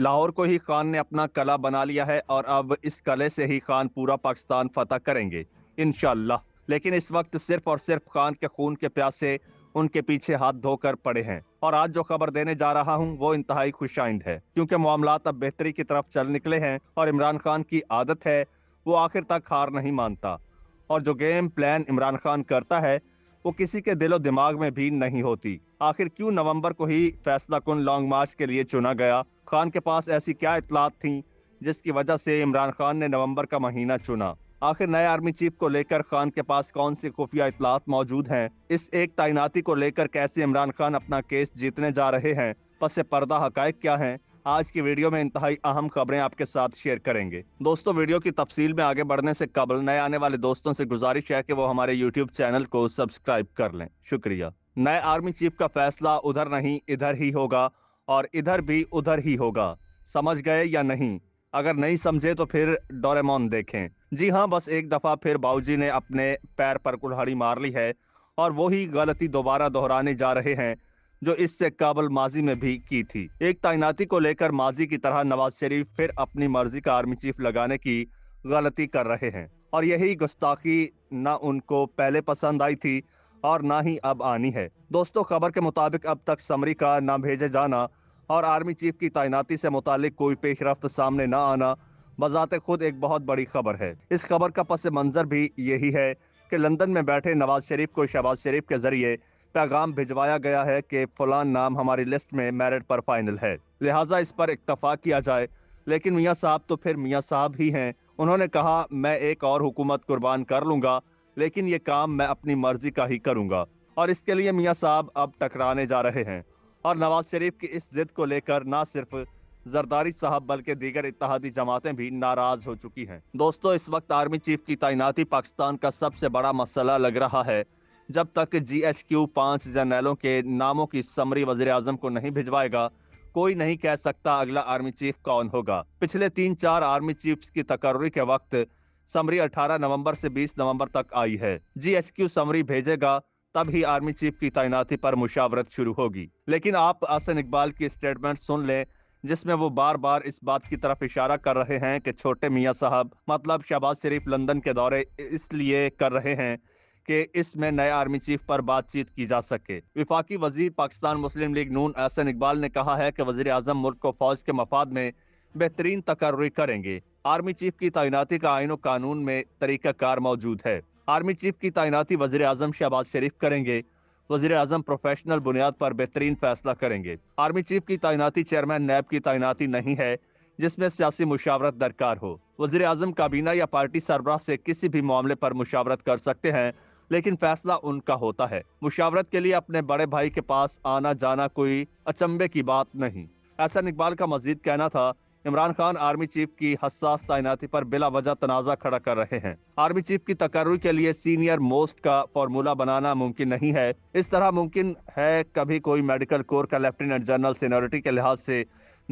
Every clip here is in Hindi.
लाहौर को ही खान ने अपना कला बना लिया है और अब इस कले से ही खान पूरा पाकिस्तान फतह करेंगे इन लेकिन इस वक्त सिर्फ और सिर्फ खान के खून के प्यासे उनके पीछे हाथ धोकर पड़े हैं और आज जो खबर देने जा रहा हूं वो इंतहाई खुशाइंद है क्योंकि मामला अब बेहतरी की तरफ चल निकले हैं और इमरान खान की आदत है वो आखिर तक हार नहीं मानता और जो गेम प्लान इमरान खान करता है वो किसी के दिलो दिमाग में भी नहीं होती आखिर क्यों नवंबर को ही फैसला कुन लॉन्ग मार्च के लिए चुना गया खान के पास ऐसी क्या इतलात थी जिसकी वजह से इमरान खान ने नवंबर का महीना चुना आखिर नए आर्मी चीफ को लेकर खान के पास कौन सी खुफिया इतलात मौजूद हैं इस एक तैनाती को लेकर कैसे इमरान खान अपना केस जीतने जा रहे हैं पस पर्दा हकायक क्या है आज की वीडियो में इंतहाई अहम खबरें आपके साथ शेयर करेंगे दोस्तों वीडियो की तफसील में आगे बढ़ने से कबल नए आने वाले दोस्तों से गुजारिश है कि वो हमारे यूट्यूब चैनल को सब्सक्राइब कर लें शुक्रिया नए आर्मी चीफ का फैसला उधर नहीं इधर ही होगा और इधर भी उधर ही होगा समझ गए या नहीं अगर नहीं समझे तो फिर डोरेमोन देखें जी हाँ बस एक दफ़ा फिर बाबूजी ने अपने पैर पर कुल्हाड़ी मार ली है और वही गलती दोबारा दोहराने जा रहे हैं जो इससे काबल माजी में भी की थी एक तैनाती को लेकर माजी की तरह नवाज शरीफ फिर अपनी मर्जी का आर्मी चीफ लगाने की गलती कर रहे हैं और यही गुस्ताखी ना उनको पहले पसंद आई थी और ना ही अब आनी है दोस्तों खबर के मुताबिक अब तक समरी का ना भेजे जाना और आर्मी चीफ की तैनाती से मुतालिक कोई पेशरफ सामने न आना बजाते खुद एक बहुत बड़ी खबर है इस खबर का पस मंजर भी यही है कि लंदन में बैठे नवाज शरीफ को शहबाज शरीफ के जरिए पैगाम भिजवाया गया है कि फलान नाम हमारी लिस्ट में मेरिट पर फाइनल है लिहाजा इस पर इतफा किया जाए लेकिन मियाँ साहब तो फिर मियाँ साहब ही हैं उन्होंने कहा मैं एक और हुकूमत कुर्बान कर लूंगा लेकिन ये काम मैं अपनी मर्जी का ही करूंगा और इसके लिए मियाँ साहब अब टकराने जा रहे हैं और नवाज शरीफ की इस जिद को लेकर ना सिर्फ जरदारी साहब बल्कि दीगर इतिहादी जमातें भी नाराज हो चुकी हैं दोस्तों इस वक्त आर्मी चीफ की तैनाती पाकिस्तान का सबसे बड़ा मसला लग रहा है जब तक जी एच क्यू पांच जर्नैलों के नामों की समरी वजीर अजम को नहीं भिजवाएगा कोई नहीं कह सकता अगला आर्मी चीफ कौन होगा पिछले तीन चार आर्मी चीफ की तकर्री के वक्त समरी 18 नवंबर से 20 नवंबर तक आई है जीएचक्यू समरी भेजेगा तब ही आर्मी चीफ की तैनाती पर मुशावरत शुरू होगी लेकिन आप असन इकबाल की स्टेटमेंट सुन लें जिसमें वो बार बार इस बात की तरफ इशारा कर रहे हैं कि छोटे मियाँ साहब मतलब शहबाज शरीफ लंदन के दौरे इसलिए कर रहे हैं कि इसमें नए आर्मी चीफ पर बातचीत की जा सके विफाकी वजीर पाकिस्तान मुस्लिम लीग नून अहसन इकबाल ने कहा है कि वजीर आजम मुल्क को फौज के मफाद में बेहतरीन तकर्री करेंगे आर्मी चीफ की तैनाती का आयन कानून में तरीकाकार मौजूद है आर्मी चीफ की तैनाती वजीर अजम शहबाज शरीफ करेंगे वजीर अजम प्रोफेशनल बुनियाद पर बेहतरीन फैसला करेंगे आर्मी चीफ की तैनाती चेयरमैन नैब की तैनाती नहीं है जिसमें सियासी मुशावरत दरकार हो वजीर अजम काबीना या पार्टी सरबराह से किसी भी मामले पर मुशावरत कर सकते हैं लेकिन फैसला उनका होता है मुशावरत के लिए अपने बड़े भाई के पास आना जाना कोई अचंबे की बात नहीं ऐसा इकबाल का मजीद कहना था इमरान खान आर्मी चीफ की हसास तैनाती पर बिला वजह तनाजा खड़ा कर रहे हैं आर्मी चीफ की तकर्री के लिए सीनियर मोस्ट का फॉर्मूला बनाना मुमकिन नहीं है इस तरह मुमकिन है कभी कोई मेडिकल कोर का लेफ्टिनेंट जनरल सीनियरिटी के लिहाज से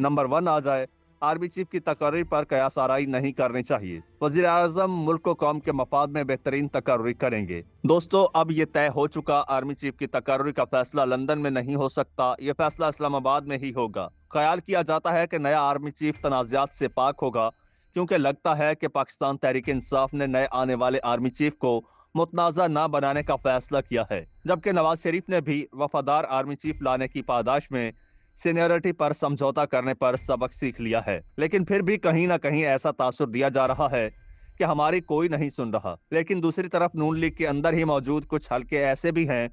नंबर वन आ जाए आर्मी चीफ की तकर्री पर कयास आरई नहीं करनी चाहिए वजीर आजम मुल्क को कौम के मफाद में बेहतरीन तकर्री करेंगे दोस्तों अब ये तय हो चुका आर्मी चीफ की तकर्री का फैसला लंदन में नहीं हो सकता ये फैसला इस्लामाबाद में ही होगा ख्याल किया जाता है कि नया आर्मी चीफ तनाजात से पाक होगा क्योंकि लगता है कि पाकिस्तान तहरीक इंसाफ ने नए आने वाले आर्मी चीफ को मुतनाजा न बनाने का फैसला किया है जबकि नवाज शरीफ ने भी वफादार आर्मी चीफ लाने की पादाश में सीनियरिटी पर समझौता करने पर सबक सीख लिया है लेकिन फिर भी कहीं ना कहीं ऐसा तासुर दिया जा रहा है कि हमारी कोई नहीं सुन रहा लेकिन दूसरी तरफ नून लीग के अंदर ही मौजूद कुछ हल्के ऐसे भी हैं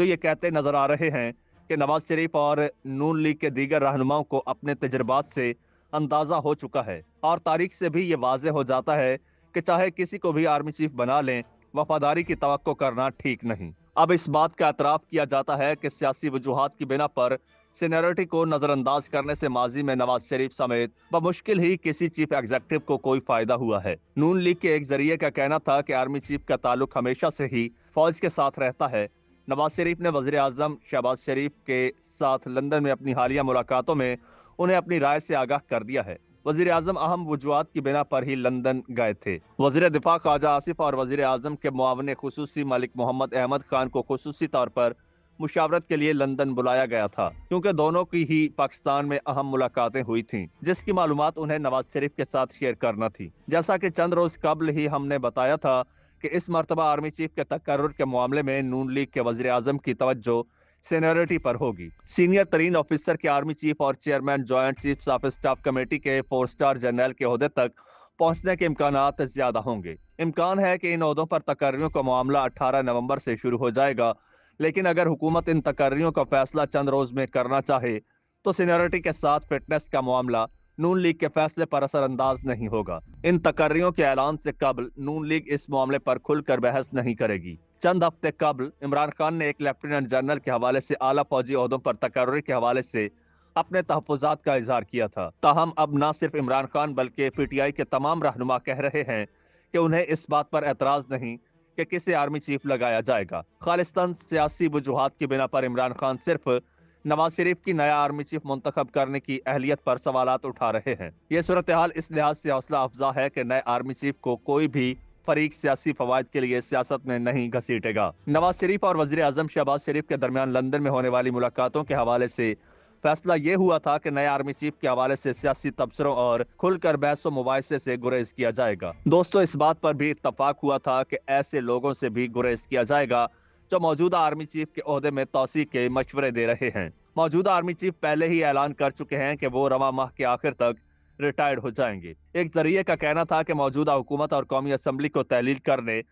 जो ये कहते नजर आ रहे हैं कि नवाज शरीफ और नून लीग के दीगर रहनुमाओं को अपने तजर्बात से अंदाजा हो चुका है और तारीख से भी ये वाज हो जाता है कि चाहे किसी को भी आर्मी चीफ बना लें वफादारी की तो करना ठीक नहीं अब इस बात का एतराफ़ किया जाता है कि सियासी वजूहत की बिना पर सीनियरिटी को नजरअंदाज करने से माजी में नवाज शरीफ समेत बमुश्किल ही किसी चीफ एग्जीक्यूटिव को कोई फायदा हुआ है नून लीग के एक जरिए का कहना था कि आर्मी चीफ का ताल्लुक हमेशा से ही फौज के साथ रहता है नवाज शरीफ ने वजी अजम शहबाज शरीफ के साथ लंदन में अपनी हालिया मुलाकातों में उन्हें अपनी राय से आगाह कर दिया है वजीर अजम अहम वजूहत की बिना पर ही लंदन गए थे वजीर दिफा ख्वाजा आसिफ और वजीर अजम के मुआवन खसूसी मलिक मोहम्मद अहमद खान को खसूसी तौर पर मुशावरत के लिए लंदन बुलाया गया था क्योंकि दोनों की ही पाकिस्तान में अहम मुलाकातें हुई थी जिसकी मालूम उन्हें नवाज शरीफ के साथ शेयर करना थी जैसा की चंद रोज कबल ही हमने बताया था कि इस मरतबा आर्मी चीफ के तकर के मामले में नून लीग के वजीर अजम की तवज्जो सीनियरिटी पर होगी सीनियर तरीन ऑफिसर के आर्मी चीफ और chairman joint chief of staff committee के फोर स्टार जनरल के अहदे तक पहुंचने के इम्कान ज्यादा होंगे इम्कान है कि इन अहदों पर तकर्रियों का मामला 18 नवंबर से शुरू हो जाएगा लेकिन अगर हुकूमत इन तकर्रियों का फैसला चंद रोज में करना चाहे तो सीनियरिटी के साथ फिटनेस का मामला नून लीग के फैसले पर असरअंदाज नहीं होगा इन तकर्रियों के ऐलान से कबल नून लीग इस मामले पर खुलकर बहस नहीं करेगी चंद हफ्ते कबल इमरान खान ने एक लेफ्टिनेंट जनरल के हवाले से आला फौजी अहदों पर तकर्री के हवाले से अपने तहफात का इजहार किया था ताहम अब न सिर्फ इमरान खान बल्कि पी टी आई के तमाम रहनुमा कह रहे हैं कि उन्हें इस बात पर एतराज नहीं कि किसे आर्मी चीफ लगाया जाएगा खालिस्तान सियासी वजूहत के बिना पर इमरान खान सिर्फ नवाज शरीफ की नया आर्मी चीफ मुंतखब करने की अहलियत पर सवाल उठा रहे हैं ये सूरत हाल इस लिहाज से हौसला अफजा है कि नए आर्मी चीफ को कोई भी फरीक सियासी फवाद के लिए सियासत में नहीं घसीटेगा नवाज शरीफ और वजीर अजम शहबाज शरीफ के दरमियान लंदन में होने वाली मुलाकातों के हवाले ऐसी फैसला ये हुआ था कि नए आर्मी चीफ के हवाले से सियासी तबसरों और खुलकर बहस मुबासे से गुरेज किया जाएगा दोस्तों इस बात पर भी इतफाक हुआ था कि ऐसे लोगों से भी गुरेज किया जाएगा जो मौजूदा आर्मी चीफ के अहदे में तोसी के मशवरे दे रहे हैं मौजूदा आर्मी चीफ पहले ही ऐलान कर चुके हैं कि वो रवा माह के आखिर तक रिटायर्ड हो जाएंगे एक जरिए का कहना था कि मौजूदा हुकूमत और कौमी असम्बली को तहलील करने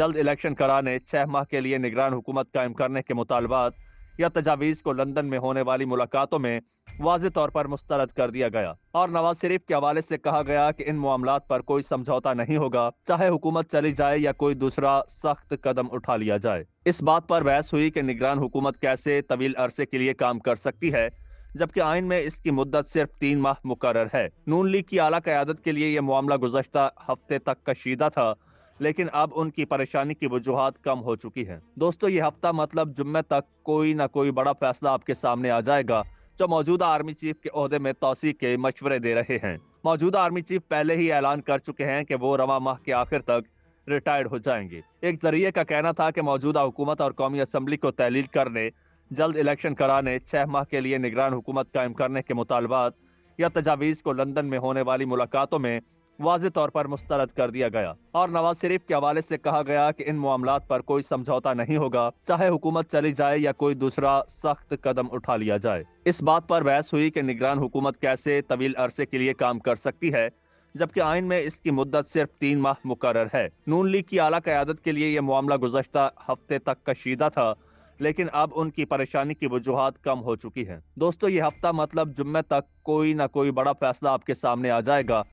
जल्द इलेक्शन कराने छह माह के लिए निगरान हुकूमत कायम करने के मुतालबात या तजावीज को लंदन में होने वाली मुलाकातों में वाज तौर पर मुस्तरद कर दिया गया और नवाज शरीफ के हवाले से कहा गया कि इन मामला पर कोई समझौता नहीं होगा चाहे हुकूमत चली जाए या कोई दूसरा सख्त कदम उठा लिया जाए इस बात पर बहस हुई कि निगरान हुकूमत कैसे तवील अरसे के लिए काम कर सकती है जबकि आइन में इसकी मुद्दत सिर्फ तीन माह मुकर है नून लीग की आला क्यादत के लिए यह मामला गुजशत हफ्ते तक कशीदा था लेकिन अब उनकी परेशानी की वजूहत कम हो चुकी है दोस्तों ये हफ्ता मतलब जुम्मे तक कोई ना कोई बड़ा फैसला आपके सामने आ जाएगा जो मौजूदा आर्मी चीफ के अहदे में तोसी के मशवरे दे रहे हैं मौजूदा आर्मी चीफ पहले ही ऐलान कर चुके हैं कि वो रवा माह के आखिर तक रिटायर्ड हो जाएंगे एक जरिए का कहना था कि मौजूदा हुकूमत और कौमी असम्बली को तहलील करने जल्द इलेक्शन कराने छह माह के लिए निगरान हुकूमत कायम करने के मुतालबात या तजावीज़ को लंदन में होने वाली मुलाकातों में वाज तौर पर मुस्तरद कर दिया गया और नवाज शरीफ के हवाले से कहा गया कि इन मामला पर कोई समझौता नहीं होगा चाहे हुकूमत चली जाए या कोई दूसरा सख्त कदम उठा लिया जाए इस बात पर बहस हुई कि निगरान हुकूमत कैसे तवील अरसे के लिए काम कर सकती है जबकि आइन में इसकी मुद्दत सिर्फ तीन माह मुकर है नून लीग की आला क्यादत के लिए यह मामला गुजशत हफ्ते तक कशीदा था लेकिन अब उनकी परेशानी की वजूहत कम हो चुकी है दोस्तों ये हफ्ता मतलब जुम्मे तक कोई ना कोई बड़ा फैसला आपके सामने आ जाएगा